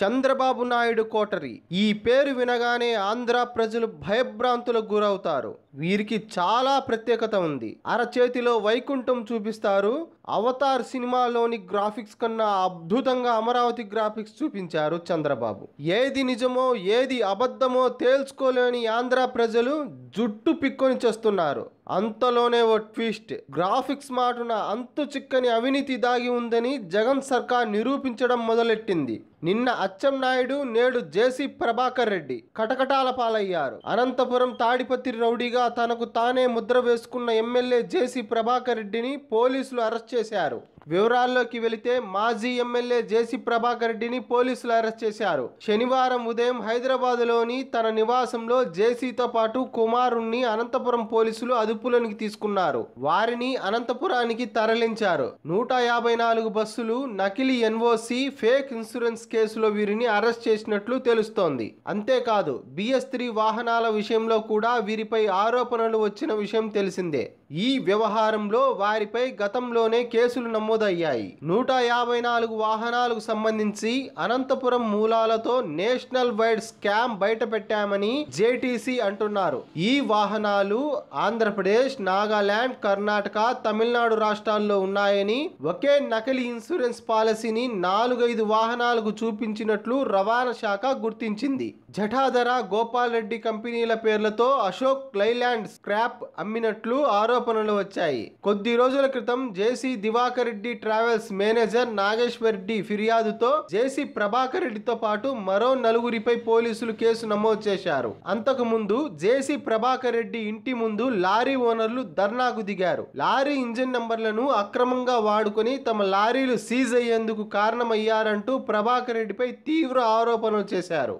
Chandrababu Naidu coterie ఈ పేరు వినగానే ఆంధ్ర ప్రజలు భయభ్రాంతులకు గురవుతారు వీరికి చాలా ప్రత్యేకత ఉంది అరచేతిలో వైకుంఠం చూపిస్తారు అవతార్ సినిమాలోని గ్రాఫిక్స్ కన్నా అద్భుతంగా అమరావతి గ్రాఫిక్స్ చూపించారు చంద్రబాబు ఏది నిజమో ఏది అబద్ధమో తేల్చుకోలేని ఆంధ్ర ప్రజలు జుట్టు పిక్కొని చేస్తున్నారు అంతలోనే ఓ ట్విస్ట్ గ్రాఫిక్స్ మాటున అంతు చిక్కని అవినీతి దాగి ఉందని జగన్ సర్కార్ నిరూపించడం మొదలెట్టింది నిన్న అచ్చం నాయుడు నేడు జేసీ ప్రభాకర్ రెడ్డి కటకటాల పాలయ్యారు అనంతపురం తాడిపత్రి రౌడీగా తనకు తానే ముద్ర వేసుకున్న ఎమ్మెల్యే జేసీ ప్రభాకర్ రెడ్డిని పోలీసులు అరెస్ట్ చేశారు వివరాల్లోకి వెళితే మాజీ ఎమ్మెల్యే జేసీ ప్రభాకర్ రెడ్డిని పోలీసులు అరెస్ట్ చేశారు శనివారం ఉదయం హైదరాబాద్లోని తన నివాసంలో జేసీతో పాటు కుమారుణ్ణి అనంతపురం పోలీసులు అదుపులోనికి తీసుకున్నారు వారిని అనంతపురానికి తరలించారు నూట యాభై నాలుగు బస్సులు నకిలీ ఎన్ఓసి ఫేక్ ఇన్సూరెన్స్ కేసులో వీరిని అరెస్ట్ చేసినట్లు తెలుస్తోంది అంతేకాదు బిఎస్ త్రీ వాహనాల విషయంలో కూడా వీరిపై ఆరోపణలు వచ్చిన విషయం తెలిసిందే ఈ వ్యవహారంలో వారిపై గతంలోనే కేసులు నమోదు నమోదయ్యాయి నూట యాభై నాలుగు వాహనాలకు సంబంధించి అనంతపురం మూలాలతో నేషనల్ వైడ్ స్కామ్ బయటపెట్టామని జేటీసీ అంటున్నారు ఈ వాహనాలు ఆంధ్రప్రదేశ్ నాగాలాండ్ కర్ణాటక తమిళనాడు రాష్ట్రాల్లో ఉన్నాయని ఒకే నకిలీ ఇన్సూరెన్స్ పాలసీని నాలుగైదు వాహనాలకు చూపించినట్లు రవాణా శాఖ గుర్తించింది జఠాధర గోపాల్ రెడ్డి కంపెనీల పేర్లతో అశోక్ లైలాండ్ స్క్రాప్ అమ్మినట్లు ఆరోపణలు వచ్చాయి కొద్ది రోజుల క్రితం JC Diwakar Reddy Reddy travels manager Nageswar Reddy ఫిర్యాదుతో జేసీ ప్రభాకర్ రెడ్డితో పాటు మరో నలుగురిపై పోలీసులు కేసు నమోదు చేశారు అంతకు ముందు జేసీ ప్రభాకర్ రెడ్డి ఇంటి ముందు లారీ ఓనర్లు ధర్నాకు దిగారు లారీ ఇంజిన్ నంబర్లను అక్రమంగా వాడుకొని తమ లారీలు సీజ్ అయ్యేందుకు కారణమయ్యారంటూ ప్రభాకర్ రెడ్డిపై తీవ్ర ఆరోపణలు చేశారు